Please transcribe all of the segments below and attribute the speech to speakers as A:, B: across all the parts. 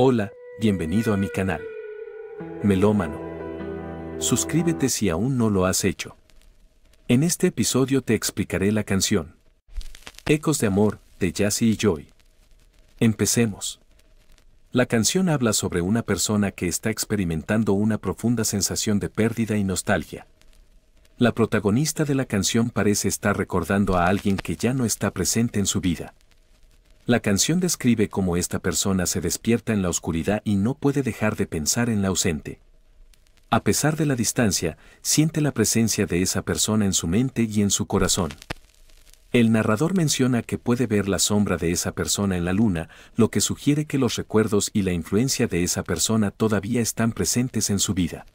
A: Hola, bienvenido a mi canal. Melómano. Suscríbete si aún no lo has hecho. En este episodio te explicaré la canción. Ecos de Amor, de Jassy y Joy. Empecemos. La canción habla sobre una persona que está experimentando una profunda sensación de pérdida y nostalgia. La protagonista de la canción parece estar recordando a alguien que ya no está presente en su vida. La canción describe cómo esta persona se despierta en la oscuridad y no puede dejar de pensar en la ausente. A pesar de la distancia, siente la presencia de esa persona en su mente y en su corazón. El narrador menciona que puede ver la sombra de esa persona en la luna, lo que sugiere que los recuerdos y la influencia de esa persona todavía están presentes en su vida.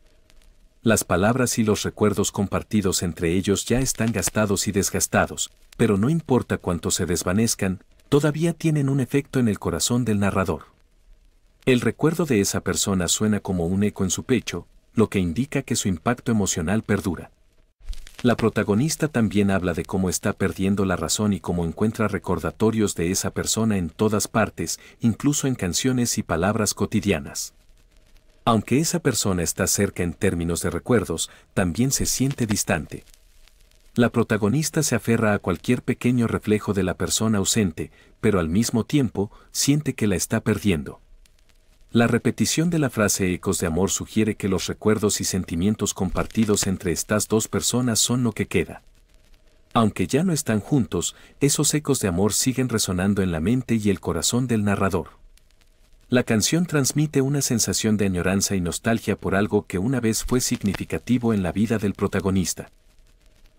A: Las palabras y los recuerdos compartidos entre ellos ya están gastados y desgastados, pero no importa cuánto se desvanezcan, todavía tienen un efecto en el corazón del narrador. El recuerdo de esa persona suena como un eco en su pecho, lo que indica que su impacto emocional perdura. La protagonista también habla de cómo está perdiendo la razón y cómo encuentra recordatorios de esa persona en todas partes, incluso en canciones y palabras cotidianas. Aunque esa persona está cerca en términos de recuerdos, también se siente distante. La protagonista se aferra a cualquier pequeño reflejo de la persona ausente, pero al mismo tiempo siente que la está perdiendo. La repetición de la frase ecos de amor sugiere que los recuerdos y sentimientos compartidos entre estas dos personas son lo que queda. Aunque ya no están juntos, esos ecos de amor siguen resonando en la mente y el corazón del narrador. La canción transmite una sensación de añoranza y nostalgia por algo que una vez fue significativo en la vida del protagonista.